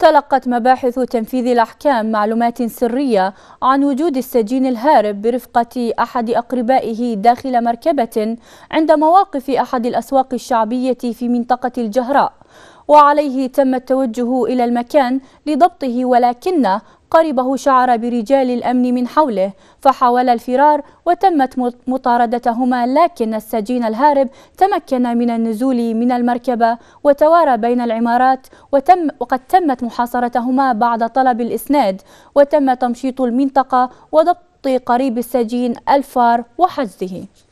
تلقت مباحث تنفيذ الأحكام معلومات سرية عن وجود السجين الهارب برفقة أحد أقربائه داخل مركبة عند مواقف أحد الأسواق الشعبية في منطقة الجهراء وعليه تم التوجه إلى المكان لضبطه ولكنه قربه شعر برجال الأمن من حوله فحاول الفرار وتمت مطاردتهما لكن السجين الهارب تمكن من النزول من المركبة وتوارى بين العمارات وتم وقد تمت محاصرتهما بعد طلب الإسناد وتم تمشيط المنطقة وضبط قريب السجين الفار وحجزه